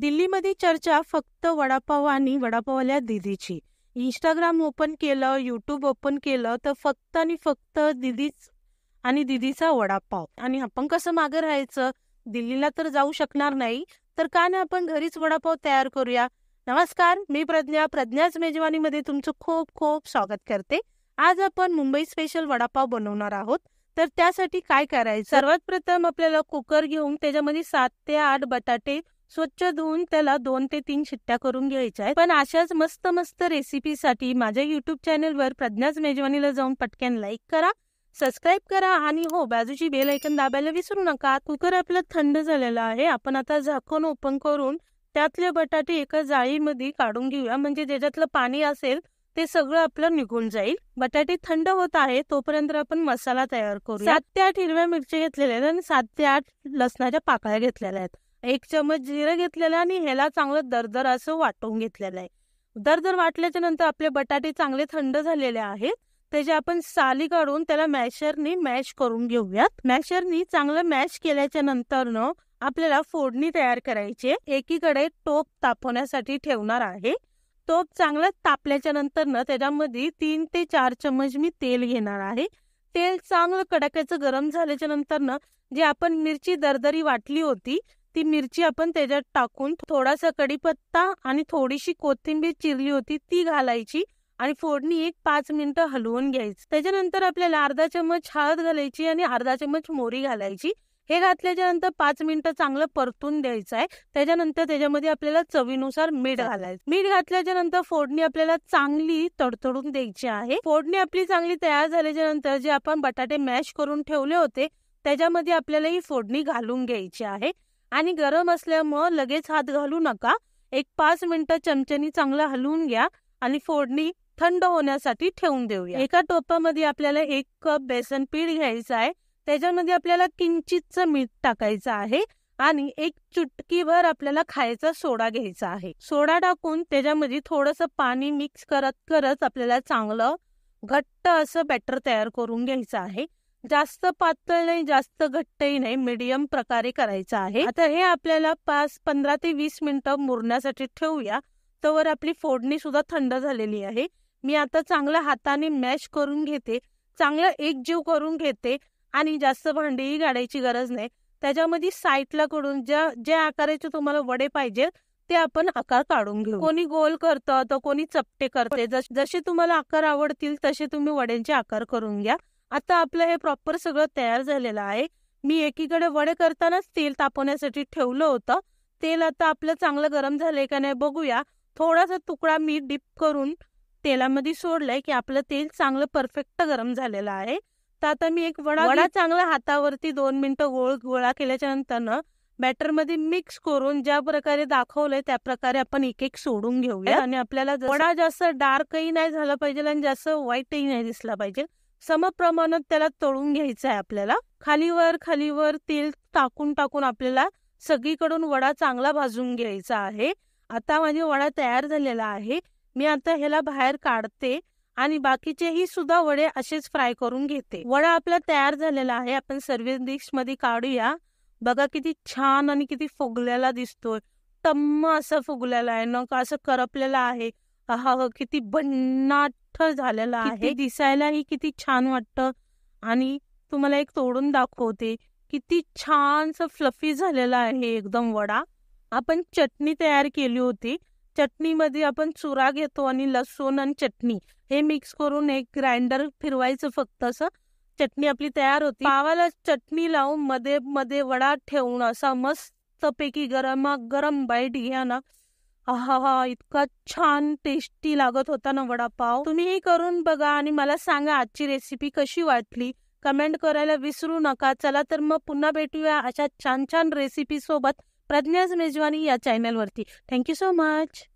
दिल्लीमध्ये चर्चा फक्त वडापाव आणि वडापावल्या दिदीची इंस्टाग्राम ओपन केलं यूट्यूब ओपन केलं तर फक्त आणि फक्त दिदीच आणि दिदीचा वडापाव आणि आपण कसं मागं राहायचं दिल्लीला तर जाऊ शकणार नाही तर का ना आपण घरीच वडापाव तयार करूया नमस्कार मी प्रज्ञा प्रज्ञाच मेजवानीमध्ये तुमचं खूप खूप स्वागत करते आज आपण मुंबई स्पेशल वडापाव बनवणार आहोत तर त्यासाठी काय करायचं सर्वात प्रथम आपल्याला कुकर घेऊन त्याच्यामध्ये सात ते आठ बटाटे स्वच्छ धुवून त्याला दोन ते तीन शिट्ट्या करून घ्यायच्या आहेत पण अशाच मस्त मस्त रेसिपीसाठी माझ्या युट्यूब चॅनलवर प्रज्ञाच मेजवानीला जाऊन पटकन लाईक करा सबस्क्राईब करा आणि हो बाजूची बेल ऐकन दाबायला विसरू नका कुकर आपलं थंड झालेलं आहे आपण आता झाकून ओपन करून त्यातले बटाटे एका जाळीमध्ये काढून घेऊया म्हणजे ज्याच्यातलं पाणी असेल ते सगळं आपलं निघून जाईल बटाटे थंड होत आहे तोपर्यंत आपण मसाला तयार करू सात ते आठ हिरव्या मिरच्या घेतलेल्या आहेत आणि सात ते आठ लसणाच्या पाकळ्या घेतलेल्या आहेत एक चमच जिरं घेतलेलं आणि ह्याला चांगलं दरदर असं वाटून घेतलेलं आहे दरदर वाटल्याच्या नंतर आपले बटाटे चांगले थंड झालेले आहेत त्याच्या आपण साली काढून त्याला मॅशरनी मॅश करून घेऊयात मॅशरनी चांगलं मॅश केल्याच्या नंतर न आपल्याला फोडणी तयार करायची एकीकडे टोप तापवण्यासाठी ठेवणार आहे तोप चांगला तापल्याच्या नंतर त्याच्यामध्ये तीन ते चार चमच मी तेल घेणार आहे तेल चांगलं कडाक्याचं गरम झाल्याच्या नंतर न जी आपण मिरची दरदरी वाटली होती ती मिरची आपण त्याच्यात टाकून थोडासा कढीपत्ता आणि थोडीशी कोथिंबीर चिरली होती ती घालायची आणि फोडणी एक पाच मिनिटं हलवून घ्यायची त्याच्यानंतर आपल्याला अर्धा चम्मच हळद घालायची आणि अर्धा चम्मच मोरी घालायची हे घातल्याच्या नंतर पाच मिनिटं चांगलं परतून द्यायचं आहे त्याच्यानंतर त्याच्यामध्ये आपल्याला चवीनुसार मीठ घालायचं मीठ घातल्याच्या नंतर फोडणी आपल्याला चांगली तडतडून द्यायची आहे फोडणी आपली चांगली तयार झाल्याच्या नंतर जे आपण बटाटे मॅश करून ठेवले होते त्याच्यामध्ये आपल्याला ही फोडणी घालून घ्यायची आहे आणि गरम असल्यामुळं लगेच हात घालू नका एक पाच मिनिटं चमच्यानी चांगलं हलवून घ्या आणि फोडणी थंड होण्यासाठी ठेवून देऊया एका टोपामध्ये आपल्याला एक कप बेसन पीठ घ्यायचं आहे त्याच्यामध्ये आपल्याला किंचितचं मीठ टाकायचं आहे आणि एक चुटकीभर आपल्याला खायचा सोडा घ्यायचा आहे सोडा टाकून त्याच्यामध्ये थोडंसं पाणी मिक्स करत करत आपल्याला चांगलं घट्ट असं बॅटर तयार करून घ्यायचं आहे जास्त पातळ नाही जास्त घट्टही नाही मीडियम प्रकारे करायचं आहे आता हे आपल्याला पाच पंधरा ते वीस मिनिटं मुरण्यासाठी ठेवूया तर आपली फोडणी सुद्धा थंड झालेली आहे मी आता चांगलं हाताने मॅश करून घेते चांगलं एकजीव करून घेते आणि जास्त भांडीही गाडायची गरज नाही त्याच्यामध्ये साईटला कडून ज्या ज्या आकाराचे तुम्हाला वडे पाहिजेत ते आपण आकार काढून घेऊ कोणी गोल करतं तर कोणी चपटे करते जसे तुम्हाला आकार आवडतील तसे तुम्ही वड्यांचे आकार करून घ्या आता आपलं हे प्रॉपर सगळं तयार झालेलं आहे मी एकीकडे वडे करतानाच तेल तापवण्यासाठी ठेवलं होतं तेल आता आपलं चांगलं गरम झालंय का नाही बघूया थोडासा तुकडा मी डीप करून तेलामध्ये सोडलाय की आपलं तेल चांगलं परफेक्ट गरम झालेलं आहे तर आता मी एक वडा वडा चांगला हातावरती दोन मिनिटं गोळ गोळा केल्याच्या नंतरनं बॅटरमध्ये मिक्स करून ज्या प्रकारे दाखवलंय त्या प्रकारे आपण एक एक सोडून घेऊया आणि आपल्याला वडा जास्त डार्कही नाही झाला पाहिजे आणि जास्त व्हाईटही नाही दिसला पाहिजे समप्रमाणात त्याला तळून घ्यायचं आहे आपल्याला खालीवर खालीवर तेल टाकून टाकून आपल्याला सगळीकडून वडा चांगला भाजून घ्यायचा आहे आता माझे वडा तयार झालेला आहे मी आता ह्याला बाहेर काढते आणि बाकीचेही सुद्धा वडे असेच फ्राय करून घेते वडा आपला तयार झालेला आहे आपण सर्वे डिश मध्ये काढूया बघा किती छान आणि किती फुगलेला दिसतोय टम्म असा फुगलेला आहे न असं करपलेला आहे हा किती भन्नाट मोठ झालेलं आहे दिसायलाही किती छान वाटतं आणि तुम्हाला एक तोडून दाखवते किती छानसं फ्लफी झालेला आहे एकदम वडा आपण चटणी तयार केली होती चटणीमध्ये आपण चुरा घेतो आणि लसूण आणि चटणी हे मिक्स करून एक ग्राइंडर फिरवायचं फक्त असं चटणी आपली तयार होती पावाला चटणी लावून मध्ये मध्ये वडा ठेवून असा मस्त पैकी गरमा गरम बाईट घ्या ना आहा इतका छान टेस्टी लागत होता ना वडापाव तुम्हीही करून बघा आणि मला सांगा आजची रेसिपी कशी वाटली कमेंट करायला विसरू नका चला तर मग पुन्हा भेटूया अशा छान छान रेसिपी सोबत प्रज्ञाज मेजवानी या चॅनलवरती थँक्यू सो मच